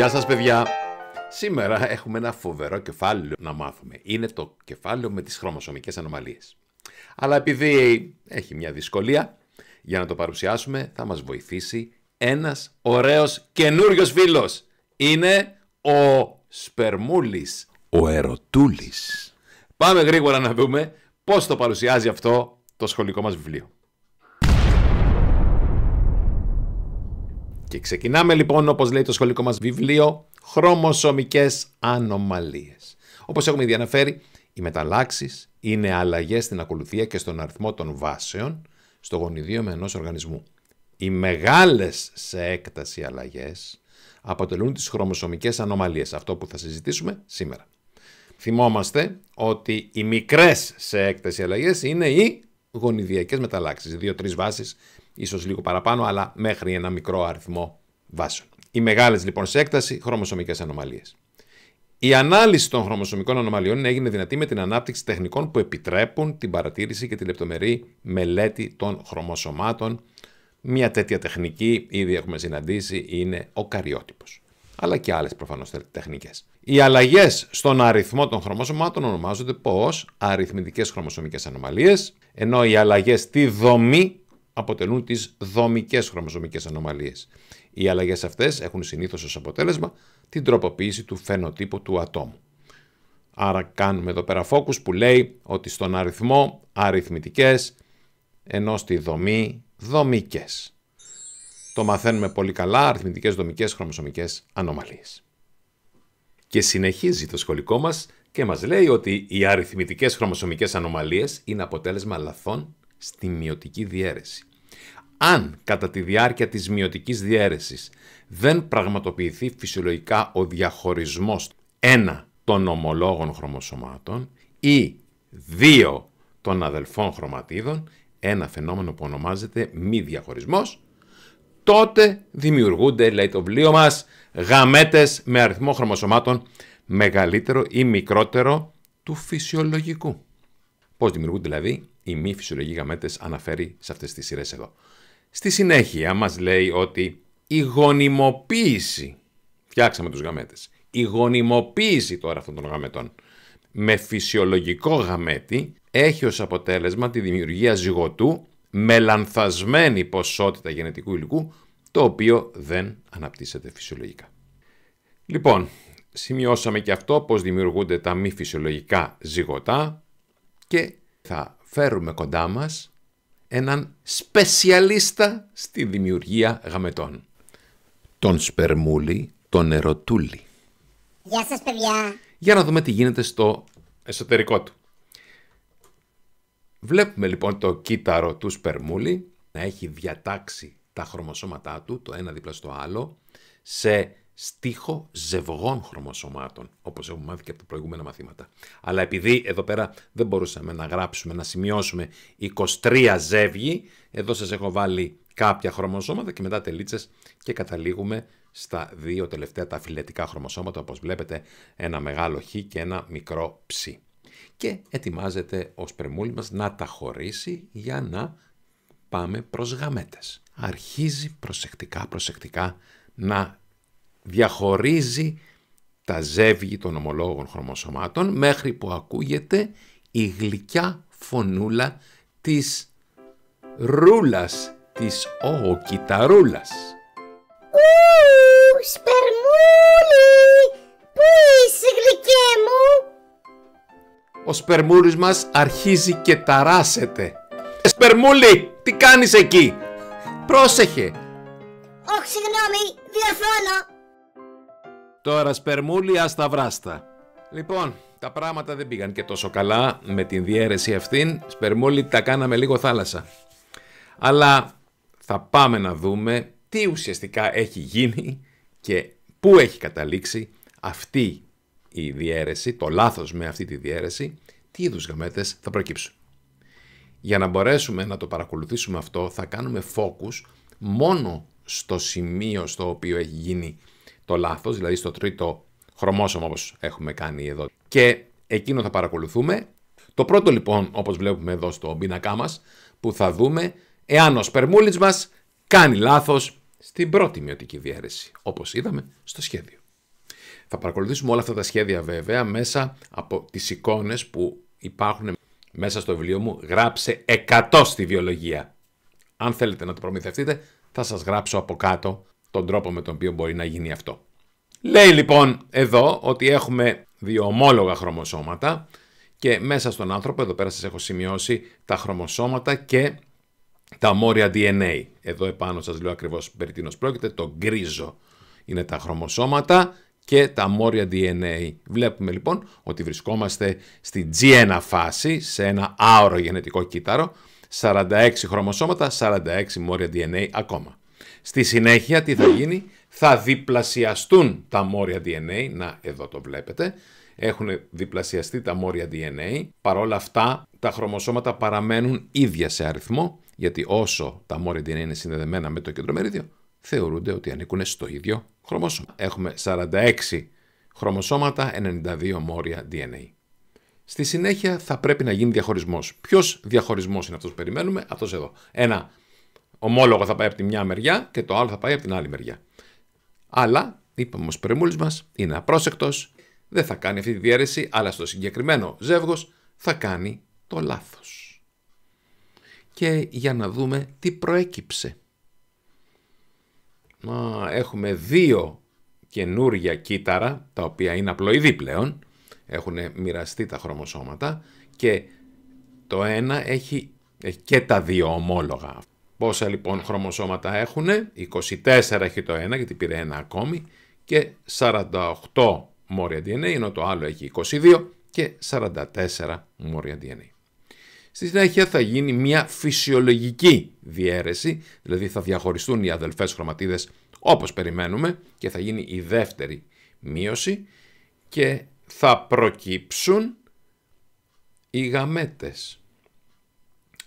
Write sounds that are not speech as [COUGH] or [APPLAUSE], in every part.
Γεια σας παιδιά! Σήμερα έχουμε ένα φοβερό κεφάλαιο να μάθουμε. Είναι το κεφάλαιο με τις χρωμοσωμικές ανομαλίες. Αλλά επειδή έχει μια δυσκολία, για να το παρουσιάσουμε θα μας βοηθήσει ένας ωραίος καινούριος φίλος. Είναι ο Σπερμούλης. Ο Ερωτούλης. Πάμε γρήγορα να δούμε πώς το παρουσιάζει αυτό το σχολικό μας βιβλίο. Και ξεκινάμε λοιπόν, όπως λέει το σχολικό μας βιβλίο, χρωμοσωμικές ανομαλίες. Όπως έχουμε ήδη αναφέρει, οι μεταλλάξεις είναι αλλαγές στην ακολουθία και στον αριθμό των βάσεων στο γονιδίο με ενός οργανισμού. Οι μεγάλες σε έκταση αλλαγές αποτελούν τις χρωμοσωμικές ανομαλίες, αυτό που θα συζητήσουμε σήμερα. Θυμόμαστε ότι οι μικρές σε έκταση αλλαγές είναι οι γονιδιακες μεταλλαξει, μεταλλάξεις, τρει βάσεις ίσως λίγο παραπάνω, αλλά μέχρι ένα μικρό αριθμό βάσεων. Οι μεγάλες λοιπόν σε έκταση χρωμοσωμικές ανομαλίες. Η ανάλυση των χρωμοσωμικών ανομαλιών έγινε δυνατή με την ανάπτυξη τεχνικών που επιτρέπουν την παρατήρηση και τη λεπτομερή μελέτη των χρωμοσωμάτων. Μια τέτοια τεχνική ήδη έχουμε συναντήσει είναι ο καριότυπος, αλλά και άλλες προφανώς τεχνικές. Οι αλλαγές στον αριθμό των χρωμοσωμάτων ονομάζονται πώ αριθμητικές χρωμοσωμικές ανομαλίες, ενώ οι αλλαγές στη δομή αποτελούν τις δομικές χρωμοζωμικές ανομαλίες. Οι αλλαγές αυτές έχουν συνήθως ως αποτέλεσμα την τροποποίηση του φαινοτύπου του ατόμου. Άρα κάνουμε εδώ πέρα που λέει ότι στον αριθμό αριθμητικές, ενώ στη δομή δομικές. Το μαθαίνουμε πολύ καλά, αριθμητικές, δομικές, χρωμοσωμικές ανομαλίες. Και συνεχίζει το σχολικό μας και μας λέει ότι οι αριθμητικές χρωμοσωμικές ανομαλίες είναι αποτέλεσμα λαθών στη μειωτική διαίρεση. Αν κατά τη διάρκεια της μειωτικής διαίρεσης δεν πραγματοποιηθεί φυσιολογικά ο διαχωρισμός 1 των ομολόγων χρωμοσωμάτων ή 2 των αδελφών χρωματίδων, ένα φαινόμενο που ονομάζεται μη διαχωρισμός, τότε δημιουργούνται, λέει το βιβλίο μας, γαμέτες με αριθμό χρωμοσωμάτων μεγαλύτερο ή μικρότερο του φυσιολογικού. Πώς δημιουργούνται δηλαδή η μη φυσιολογική γαμέτες αναφέρει σε αυτές τις σειρές εδώ. Στη συνέχεια μας λέει ότι η γονιμοποίηση, φτιάξαμε τους γαμέτες, η γονιμοποίηση τώρα αυτών των γαμετών με φυσιολογικό γαμέτη έχει ως αποτέλεσμα τη δημιουργία ζυγωτού με λανθασμένη ποσότητα γενετικού υλικού, το οποίο δεν αναπτύσσεται φυσιολογικά. Λοιπόν, σημειώσαμε και αυτό πως δημιουργούνται τα μη φυσιολογικά ζυγωτά και θα φέρουμε κοντά μας έναν σπεσιαλίστα στη δημιουργία γαμετών. Τον Σπερμούλη, τον Ερωτούλη. Γεια σας παιδιά. Για να δούμε τι γίνεται στο εσωτερικό του. Βλέπουμε λοιπόν το κύτταρο του Σπερμούλη να έχει διατάξει τα χρωμοσώματά του, το ένα δίπλα στο άλλο, σε στίχο ζευγών χρωμοσωμάτων, όπως έχουμε μάθει και από τα προηγούμενα μαθήματα. Αλλά επειδή εδώ πέρα δεν μπορούσαμε να γράψουμε, να σημειώσουμε 23 ζεύγη, εδώ σας έχω βάλει κάποια χρωμοσώματα και μετά τελίτσες και καταλήγουμε στα δύο τελευταία τα φιλετικά χρωμοσώματα, όπως βλέπετε ένα μεγάλο χ και ένα μικρό ψ. Και ετοιμάζεται ο σπερμούλης μας να τα χωρίσει για να πάμε προς γαμέτες. Αρχίζει προσεκτικά, προσεκτικά να διαχωρίζει τα ζεύγη των ομολόγων χρωμοσωμάτων μέχρι που ακούγεται η γλυκιά φωνούλα της ρούλας, της οκυταρούλας. Ου, Σπερμούλη, πού είσαι γλυκέ μου? Ο Σπερμούλης μας αρχίζει και ταράσεται. Ε, σπερμούλη, τι κάνεις εκεί? Πρόσεχε. Όχι, συγγνώμη, διαφώνω. Τώρα σπερμούλη, τα βράστα. Λοιπόν, τα πράγματα δεν πήγαν και τόσο καλά με την διαίρεση αυτήν. Σπερμούλη τα κάναμε λίγο θάλασσα. Αλλά θα πάμε να δούμε τι ουσιαστικά έχει γίνει και πού έχει καταλήξει αυτή η διαίρεση, το λάθος με αυτή τη διαίρεση, τι είδους γαμέτες θα προκύψουν. Για να μπορέσουμε να το παρακολουθήσουμε αυτό θα κάνουμε focus μόνο στο σημείο στο οποίο έχει γίνει το λάθος, δηλαδή στο τρίτο χρωμόσωμα όπως έχουμε κάνει εδώ. Και εκείνο θα παρακολουθούμε. Το πρώτο λοιπόν, όπως βλέπουμε εδώ στο πίνακά μας, που θα δούμε εάν ο σπερμούλης μας κάνει λάθος στην πρώτη μειωτική διαίρεση, όπως είδαμε στο σχέδιο. Θα παρακολουθήσουμε όλα αυτά τα σχέδια βέβαια μέσα από τις εικόνες που υπάρχουν μέσα στο βιβλίο μου. Γράψε 100 στη βιολογία. Αν θέλετε να το προμηθευτείτε, θα σας γράψω από κάτω τον τρόπο με τον οποίο μπορεί να γίνει αυτό. Λέει λοιπόν εδώ ότι έχουμε δύο ομόλογα χρωμοσώματα και μέσα στον άνθρωπο, εδώ πέρα σας έχω σημειώσει τα χρωμοσώματα και τα μόρια DNA. Εδώ επάνω σας λέω ακριβώς περί τίνος πρόκειται, το γκρίζο είναι τα χρωμοσώματα και τα μόρια DNA. Βλέπουμε λοιπόν ότι βρισκόμαστε στην G1 φάση, σε ένα άωρο γενετικό κύτταρο, 46 χρωμοσώματα, 46 μόρια DNA ακόμα. Στη συνέχεια τι θα γίνει, θα διπλασιαστούν τα μόρια DNA, να εδώ το βλέπετε, έχουν διπλασιαστεί τα μόρια DNA, παρόλα αυτά τα χρωμοσώματα παραμένουν ίδια σε αριθμό, γιατί όσο τα μόρια DNA είναι συνδεδεμένα με το κεντρομερίδιο, θεωρούνται ότι ανήκουν στο ίδιο χρωμόσωμα. Έχουμε 46 χρωμοσώματα, 92 μόρια DNA. Στη συνέχεια θα πρέπει να γίνει διαχωρισμός. Ποιος διαχωρισμός είναι αυτός που περιμένουμε, αυτός εδώ. Ένα ομόλογο θα πάει από τη μια μεριά και το άλλο θα πάει από την άλλη μεριά. Αλλά, είπαμε ο Σπρεμούλη μας, είναι απρόσεκτος, δεν θα κάνει αυτή τη διαίρεση, αλλά στο συγκεκριμένο ζεύγος θα κάνει το λάθος. Και για να δούμε τι προέκυψε. έχουμε δύο καινούρια κύτταρα, τα οποία είναι απλοειδή πλέον, έχουν μοιραστεί τα χρωμοσώματα και το ένα έχει, έχει και τα δύο ομόλογα Πόσα λοιπόν χρωμοσώματα έχουν, 24 έχει το ένα γιατί πήρε ένα ακόμη και 48 μόρια DNA, ενώ το άλλο έχει 22 και 44 μόρια DNA. Στη συνέχεια θα γίνει μια φυσιολογική διαίρεση, δηλαδή θα διαχωριστούν οι αδελφές χρωματίδες όπως περιμένουμε και θα γίνει η δεύτερη μείωση και θα προκύψουν οι γαμέτες.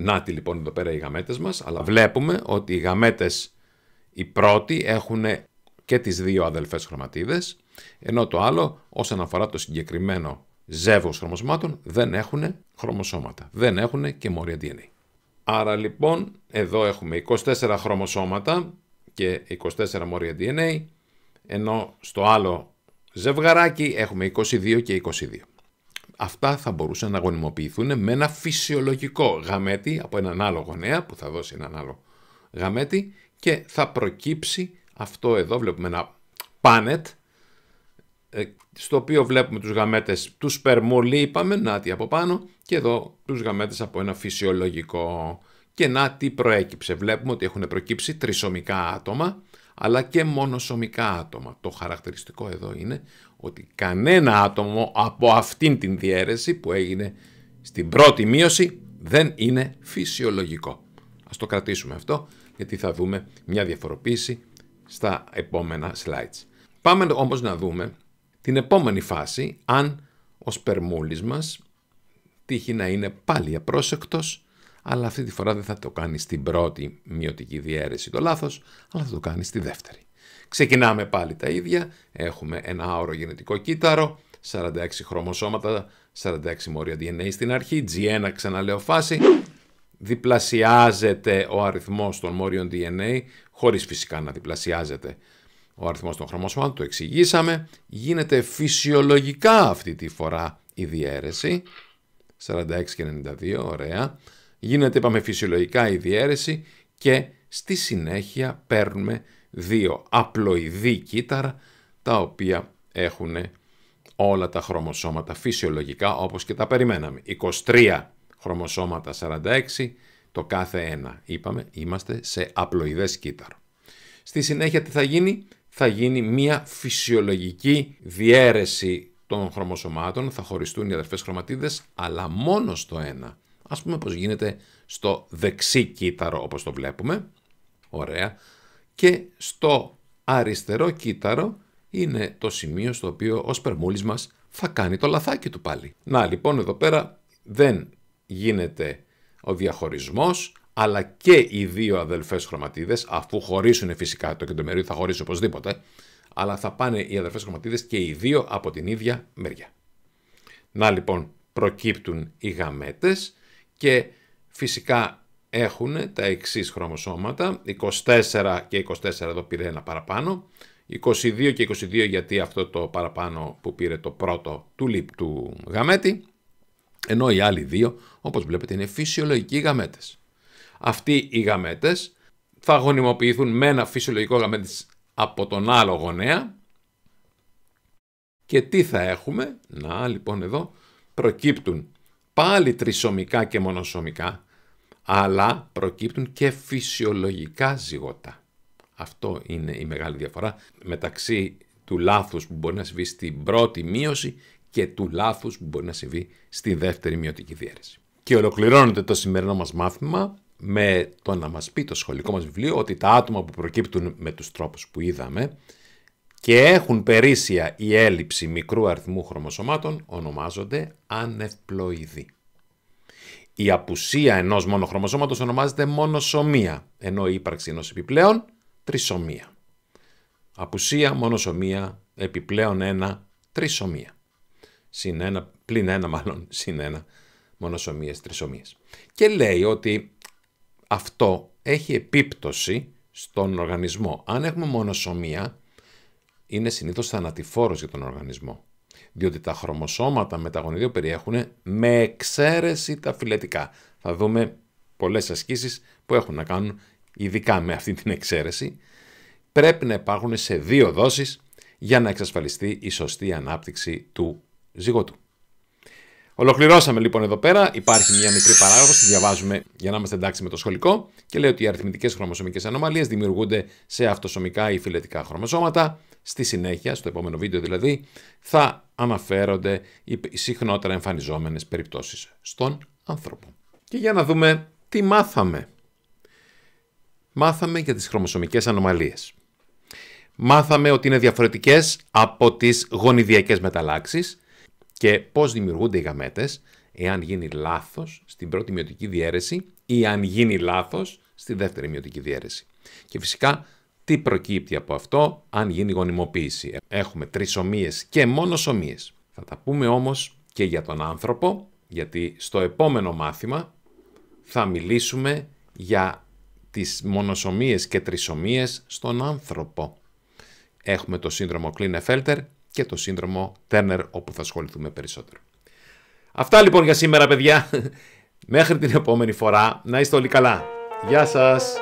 Νάτι λοιπόν εδώ πέρα οι γαμέτες μας, αλλά βλέπουμε ότι οι γαμέτες οι πρώτοι έχουν και τις δύο αδελφές χρωματίδες, ενώ το άλλο όσον αφορά το συγκεκριμένο ζεύγος χρωμοσμάτων δεν έχουν χρωμοσώματα, δεν έχουν και μόρια DNA. Άρα λοιπόν εδώ έχουμε 24 χρωμοσώματα και 24 μόρια DNA, ενώ στο άλλο ζευγαράκι έχουμε 22 και 22 αυτά θα μπορούσαν να γονιμοποιηθούν με ένα φυσιολογικό γαμέτι από έναν άλλο γονέα που θα δώσει έναν άλλο γαμέτι και θα προκύψει αυτό εδώ βλέπουμε ένα πάνετ ε, στο οποίο βλέπουμε τους γαμέτες τους σπερμούλη είπαμε, να τι από πάνω και εδώ τους γαμέτες από ένα φυσιολογικό και να τι προέκυψε. Βλέπουμε ότι έχουν προκύψει τρισομικά άτομα αλλά και μονοσωμικά άτομα. Το χαρακτηριστικό εδώ είναι ότι κανένα άτομο από αυτήν την διαίρεση που έγινε στην πρώτη μείωση δεν είναι φυσιολογικό. Ας το κρατήσουμε αυτό γιατί θα δούμε μια διαφοροποίηση στα επόμενα slides. Πάμε όμως να δούμε την επόμενη φάση αν ο σπερμούλης μας τύχει να είναι πάλι απρόσεκτος αλλά αυτή τη φορά δεν θα το κάνεις στην πρώτη μειωτική διαίρεση το λάθος, αλλά θα το κάνεις στη δεύτερη. Ξεκινάμε πάλι τα ίδια, έχουμε ένα άωρο γενετικό κύτταρο, 46 χρωμοσώματα, 46 μόρια DNA στην αρχή, G1 ξαναλέω φάση, διπλασιάζεται ο αριθμός των μόριων DNA, χωρίς φυσικά να διπλασιάζεται ο αριθμός των χρωμοσώματων, το εξηγήσαμε, γίνεται φυσιολογικά αυτή τη φορά η διαίρεση, 46 και 92, ωραία, γίνεται είπαμε φυσιολογικά η διαίρεση και στη συνέχεια παίρνουμε δύο απλοειδή κύτταρα τα οποία έχουν όλα τα χρωμοσώματα φυσιολογικά όπως και τα περιμέναμε. 23 χρωμοσώματα 46, το κάθε ένα είπαμε είμαστε σε απλοειδές κύτταρο. Στη συνέχεια τι θα γίνει, θα γίνει μια φυσιολογική διαίρεση των χρωμοσωμάτων, θα χωριστούν οι αδερφές χρωματίδες, αλλά μόνο στο ένα Ας πούμε πως γίνεται στο δεξί κύτταρο όπως το βλέπουμε. Ωραία. Και στο αριστερό κύτταρο είναι το σημείο στο οποίο ο σπερμούλης μας θα κάνει το λαθάκι του πάλι. Να λοιπόν εδώ πέρα δεν γίνεται ο διαχωρισμός, αλλά και οι δύο αδελφές χρωματίδες, αφού χωρίσουν φυσικά το κεντρομερίο θα χωρίσουν οπωσδήποτε, αλλά θα πάνε οι αδελφές χρωματίδες και οι δύο από την ίδια μεριά. Να λοιπόν προκύπτουν οι γαμέτες και φυσικά έχουν τα εξής χρωμοσώματα, 24 και 24 εδώ πήρε ένα παραπάνω, 22 και 22 γιατί αυτό το παραπάνω που πήρε το πρώτο του λιπ του γαμέτη, ενώ οι άλλοι δύο, όπως βλέπετε, είναι φυσιολογικοί γαμέτες. Αυτοί οι γαμέτες θα γονιμοποιηθούν με ένα φυσιολογικό γαμέτη από τον άλλο γονέα και τι θα έχουμε, να λοιπόν εδώ προκύπτουν πάλι τρισομικά και μονοσωμικά, αλλά προκύπτουν και φυσιολογικά ζυγότα. Αυτό είναι η μεγάλη διαφορά μεταξύ του λάθους που μπορεί να συμβεί στην πρώτη μείωση και του λάθους που μπορεί να συμβεί στη δεύτερη μειωτική διαίρεση. Και ολοκληρώνεται το σημερινό μας μάθημα με το να μας πει το σχολικό μας βιβλίο ότι τα άτομα που προκύπτουν με τους τρόπους που είδαμε και έχουν περίσσια η έλλειψη μικρού αριθμού χρωμοσωμάτων ονομάζονται ανευπλοειδή. Η απουσία ενός μόνο χρωμοσώματος ονομάζεται μονοσωμία, ενώ η ύπαρξη ενός επιπλέον τρισωμία. Απουσία, μονοσωμία, επιπλέον ένα, τρισωμία. Συν ένα, πλην ένα μάλλον, [LAUGHS] συν ένα, μονοσωμίες, τρισωμίες. Και λέει ότι αυτό έχει επίπτωση στον οργανισμό. Αν έχουμε μονοσωμία, είναι συνήθως θανατηφόρος για τον οργανισμό, διότι τα χρωμοσώματα με τα γονιδίου περιέχουν με εξαίρεση τα φυλετικά. Θα δούμε πολλές ασκήσεις που έχουν να κάνουν ειδικά με αυτή την εξαίρεση. Πρέπει να υπάρχουν σε δύο δόσεις για να εξασφαλιστεί η σωστή ανάπτυξη του ζυγότου. Ολοκληρώσαμε λοιπόν εδώ πέρα. Υπάρχει μια μικρή παράγραφος, τη διαβάζουμε για να είμαστε εντάξει με το σχολικό και λέει ότι οι αριθμητικές χρωμοσωμικές ανομαλίες δημιουργούνται σε αυτοσωμικά ή φυλετικά χρωμοσώματα. Στη συνέχεια, στο επόμενο βίντεο δηλαδή, θα αναφέρονται οι συχνότερα εμφανιζόμενες περιπτώσεις στον άνθρωπο. Και για να δούμε τι μάθαμε. Μάθαμε για τις χρωμοσωμικές ανομαλίες. Μάθαμε ότι είναι διαφορετικές από τις γονιδιακές μεταλλάξεις και πώς δημιουργούνται οι γαμέτες εάν γίνει λάθος στην πρώτη μειωτική διαίρεση ή αν γίνει λάθος στη δεύτερη μειωτική διαίρεση. Και φυσικά τι προκύπτει από αυτό αν γίνει γονιμοποίηση. Έχουμε τρισομίες και μονοσομίες. Θα τα πούμε όμως και για τον άνθρωπο, γιατί στο επόμενο μάθημα θα μιλήσουμε για τις μονοσομίες και τρισομίες στον άνθρωπο. Έχουμε το σύνδρομο Κλίνεφέλτερ και το σύνδρομο Τέρνερ όπου θα ασχοληθούμε περισσότερο. Αυτά λοιπόν για σήμερα παιδιά. [LAUGHS] Μέχρι την επόμενη φορά να είστε όλοι καλά. Γεια σας!